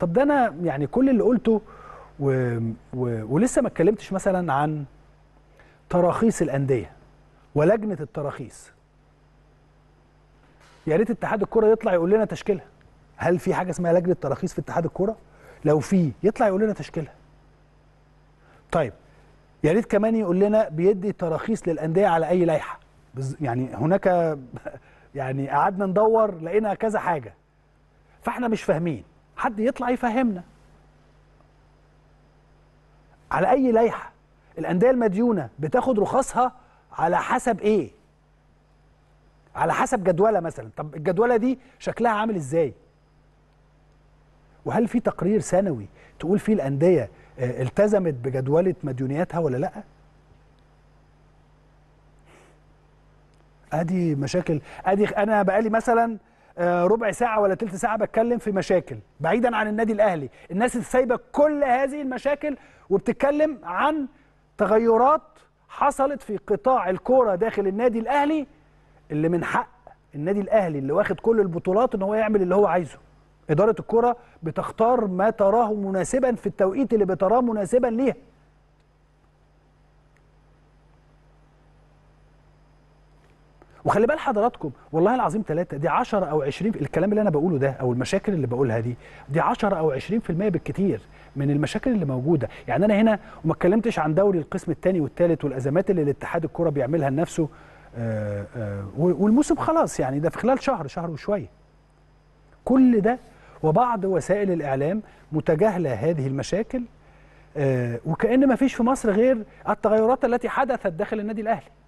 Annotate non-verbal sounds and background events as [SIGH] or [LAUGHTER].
طب ده انا يعني كل اللي قلته و... و... ولسه ما اتكلمتش مثلا عن تراخيص الانديه ولجنه التراخيص يا ريت اتحاد الكره يطلع يقول لنا تشكيلها هل في حاجه اسمها لجنه تراخيص في اتحاد الكره لو في يطلع يقول لنا تشكيلها طيب يا ريت كمان يقول لنا بيدي تراخيص للانديه على اي لائحه يعني هناك [LAUGHS] يعني قعدنا ندور لقينا كذا حاجه فاحنا مش فاهمين حد يطلع يفهمنا على اي لائحه الانديه المديونه بتاخد رخصها على حسب ايه على حسب جدوله مثلا طب الجدوله دي شكلها عامل ازاي وهل في تقرير سنوي تقول فيه الانديه آه، التزمت بجدوله مديونياتها ولا لا ادي مشاكل ادي انا بقالي مثلا آه، ربع ساعه ولا ثلث ساعه بتكلم في مشاكل بعيدا عن النادي الاهلي الناس سايبه كل هذه المشاكل وبتتكلم عن تغيرات حصلت في قطاع الكوره داخل النادي الاهلي اللي من حق النادي الاهلي اللي واخد كل البطولات ان هو يعمل اللي هو عايزه اداره الكوره بتختار ما تراه مناسبا في التوقيت اللي بتراه مناسبا ليها وخلي بال حضراتكم والله العظيم ثلاثة دي 10 أو 20 الكلام اللي أنا بقوله ده أو المشاكل اللي بقولها دي دي 10 أو 20% بالكتير من المشاكل اللي موجودة يعني أنا هنا وما اتكلمتش عن دوري القسم الثاني والثالث والأزمات اللي الاتحاد الكرة بيعملها لنفسه آآ آه، آآ آه، والموسم خلاص يعني ده في خلال شهر شهر وشوية كل ده وبعض وسائل الإعلام متجاهلة هذه المشاكل آه، وكأن ما فيش في مصر غير التغيرات التي حدثت داخل النادي الأهلي